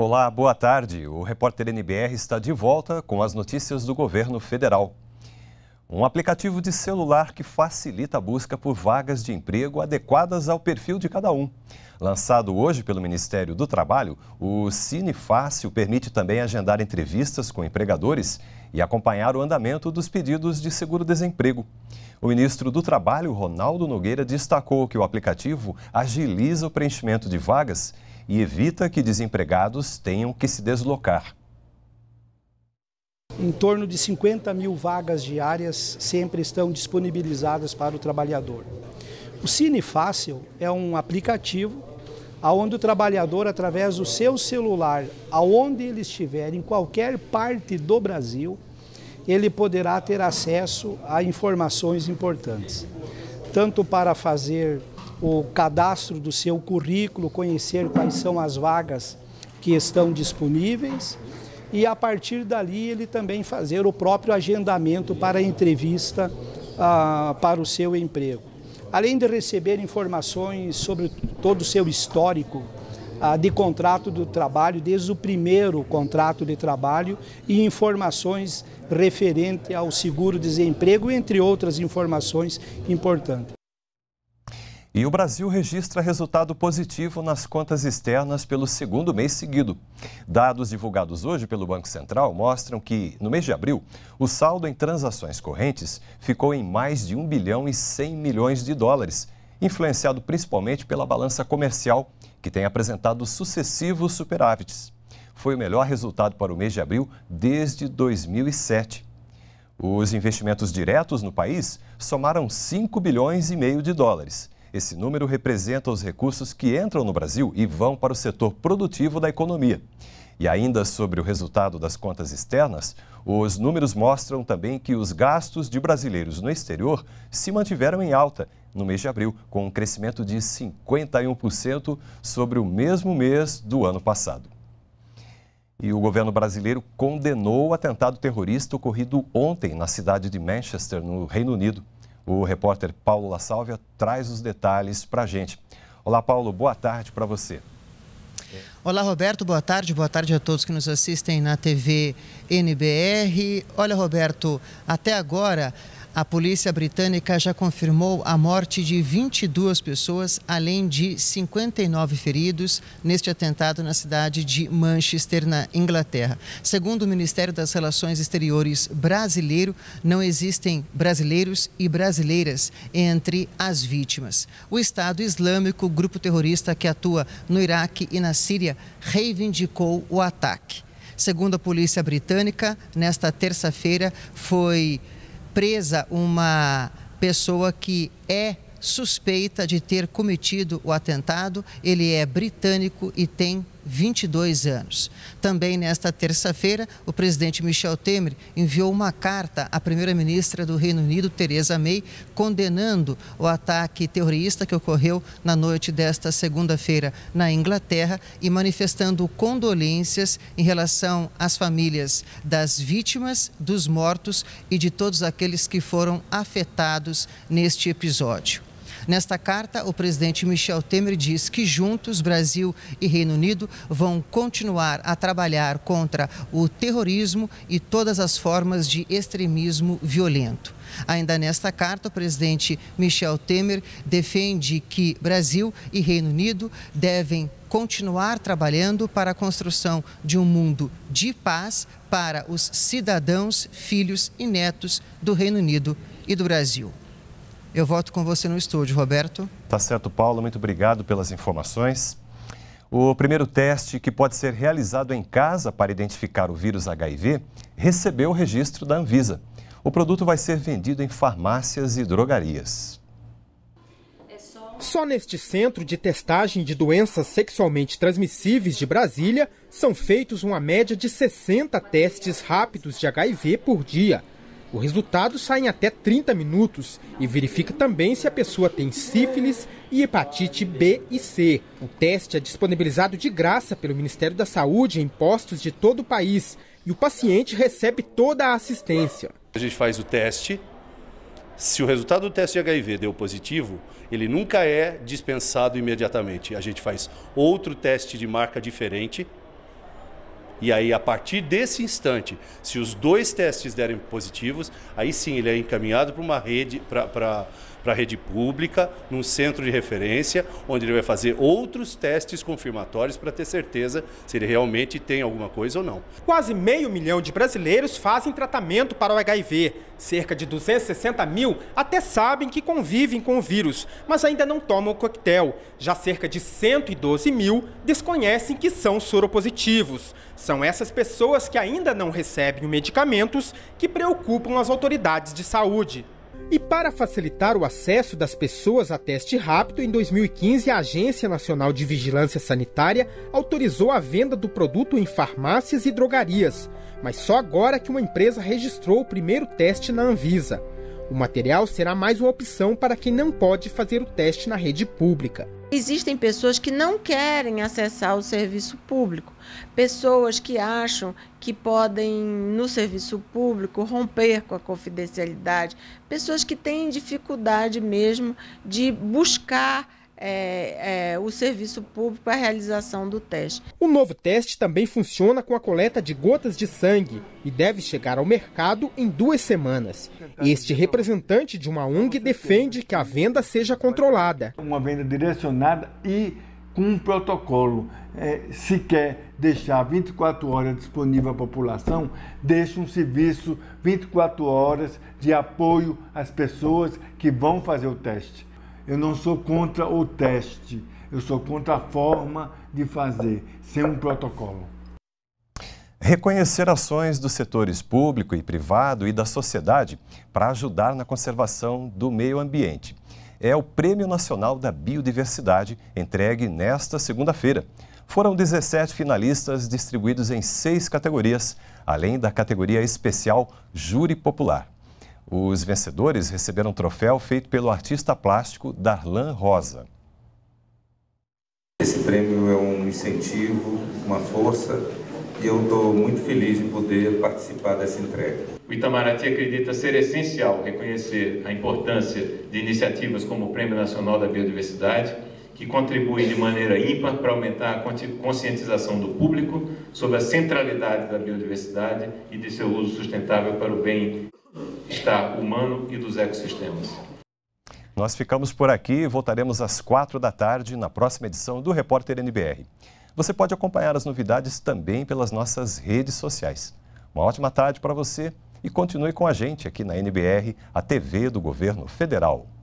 Olá, boa tarde. O repórter NBR está de volta com as notícias do governo federal. Um aplicativo de celular que facilita a busca por vagas de emprego adequadas ao perfil de cada um. Lançado hoje pelo Ministério do Trabalho, o Cine Fácil permite também agendar entrevistas com empregadores e acompanhar o andamento dos pedidos de seguro-desemprego. O ministro do Trabalho, Ronaldo Nogueira, destacou que o aplicativo agiliza o preenchimento de vagas e evita que desempregados tenham que se deslocar. Em torno de 50 mil vagas diárias sempre estão disponibilizadas para o trabalhador. O Cine Fácil é um aplicativo aonde o trabalhador, através do seu celular, aonde ele estiver, em qualquer parte do Brasil, ele poderá ter acesso a informações importantes, tanto para fazer o cadastro do seu currículo, conhecer quais são as vagas que estão disponíveis e a partir dali ele também fazer o próprio agendamento para a entrevista ah, para o seu emprego. Além de receber informações sobre todo o seu histórico ah, de contrato do trabalho, desde o primeiro contrato de trabalho e informações referente ao seguro-desemprego, entre outras informações importantes. E o Brasil registra resultado positivo nas contas externas pelo segundo mês seguido. Dados divulgados hoje pelo Banco Central mostram que, no mês de abril, o saldo em transações correntes ficou em mais de 1 bilhão e 100 milhões de dólares, influenciado principalmente pela balança comercial, que tem apresentado sucessivos superávites. Foi o melhor resultado para o mês de abril desde 2007. Os investimentos diretos no país somaram 5 bilhões e meio de dólares esse número representa os recursos que entram no Brasil e vão para o setor produtivo da economia. E ainda sobre o resultado das contas externas, os números mostram também que os gastos de brasileiros no exterior se mantiveram em alta no mês de abril, com um crescimento de 51% sobre o mesmo mês do ano passado. E o governo brasileiro condenou o atentado terrorista ocorrido ontem na cidade de Manchester, no Reino Unido. O repórter Paulo La Sálvia traz os detalhes para a gente. Olá, Paulo, boa tarde para você. Olá, Roberto, boa tarde. Boa tarde a todos que nos assistem na TV NBR. Olha, Roberto, até agora a polícia britânica já confirmou a morte de 22 pessoas, além de 59 feridos, neste atentado na cidade de Manchester, na Inglaterra. Segundo o Ministério das Relações Exteriores brasileiro, não existem brasileiros e brasileiras entre as vítimas. O Estado Islâmico, grupo terrorista que atua no Iraque e na Síria, reivindicou o ataque. Segundo a polícia britânica, nesta terça-feira foi presa uma pessoa que é suspeita de ter cometido o atentado. Ele é britânico e tem 22 anos. Também nesta terça-feira, o presidente Michel Temer enviou uma carta à primeira-ministra do Reino Unido, Theresa May, condenando o ataque terrorista que ocorreu na noite desta segunda-feira na Inglaterra e manifestando condolências em relação às famílias das vítimas, dos mortos e de todos aqueles que foram afetados neste episódio. Nesta carta, o presidente Michel Temer diz que juntos Brasil e Reino Unido vão continuar a trabalhar contra o terrorismo e todas as formas de extremismo violento. Ainda nesta carta, o presidente Michel Temer defende que Brasil e Reino Unido devem continuar trabalhando para a construção de um mundo de paz para os cidadãos, filhos e netos do Reino Unido e do Brasil. Eu volto com você no estúdio, Roberto. Tá certo, Paulo. Muito obrigado pelas informações. O primeiro teste que pode ser realizado em casa para identificar o vírus HIV recebeu o registro da Anvisa. O produto vai ser vendido em farmácias e drogarias. Só neste centro de testagem de doenças sexualmente transmissíveis de Brasília são feitos uma média de 60 testes rápidos de HIV por dia. O resultado sai em até 30 minutos e verifica também se a pessoa tem sífilis e hepatite B e C. O teste é disponibilizado de graça pelo Ministério da Saúde em postos de todo o país e o paciente recebe toda a assistência. A gente faz o teste. Se o resultado do teste de HIV deu positivo, ele nunca é dispensado imediatamente. A gente faz outro teste de marca diferente e aí, a partir desse instante, se os dois testes derem positivos, aí sim ele é encaminhado para uma rede, para para a rede pública, num centro de referência, onde ele vai fazer outros testes confirmatórios para ter certeza se ele realmente tem alguma coisa ou não. Quase meio milhão de brasileiros fazem tratamento para o HIV. Cerca de 260 mil até sabem que convivem com o vírus, mas ainda não tomam o coquetel. Já cerca de 112 mil desconhecem que são soropositivos. São essas pessoas que ainda não recebem medicamentos que preocupam as autoridades de saúde. E para facilitar o acesso das pessoas a teste rápido, em 2015 a Agência Nacional de Vigilância Sanitária autorizou a venda do produto em farmácias e drogarias, mas só agora que uma empresa registrou o primeiro teste na Anvisa. O material será mais uma opção para quem não pode fazer o teste na rede pública. Existem pessoas que não querem acessar o serviço público, pessoas que acham que podem, no serviço público, romper com a confidencialidade, pessoas que têm dificuldade mesmo de buscar é, é, o serviço público para a realização do teste. O novo teste também funciona com a coleta de gotas de sangue e deve chegar ao mercado em duas semanas. Este representante de uma ONG defende que a venda seja controlada. Uma venda direcionada e com um protocolo. É, se quer deixar 24 horas disponível à população, deixe um serviço 24 horas de apoio às pessoas que vão fazer o teste. Eu não sou contra o teste, eu sou contra a forma de fazer, sem um protocolo. Reconhecer ações dos setores público e privado e da sociedade para ajudar na conservação do meio ambiente. É o Prêmio Nacional da Biodiversidade, entregue nesta segunda-feira. Foram 17 finalistas distribuídos em seis categorias, além da categoria especial Júri Popular. Os vencedores receberam um troféu feito pelo artista plástico Darlan Rosa. Esse prêmio é um incentivo, uma força e eu estou muito feliz em poder participar dessa entrega. O Itamaraty acredita ser essencial reconhecer a importância de iniciativas como o Prêmio Nacional da Biodiversidade, que contribuem de maneira ímpar para aumentar a conscientização do público sobre a centralidade da biodiversidade e de seu uso sustentável para o bem bem-estar humano e dos ecossistemas. Nós ficamos por aqui e voltaremos às quatro da tarde na próxima edição do Repórter NBR. Você pode acompanhar as novidades também pelas nossas redes sociais. Uma ótima tarde para você e continue com a gente aqui na NBR, a TV do Governo Federal.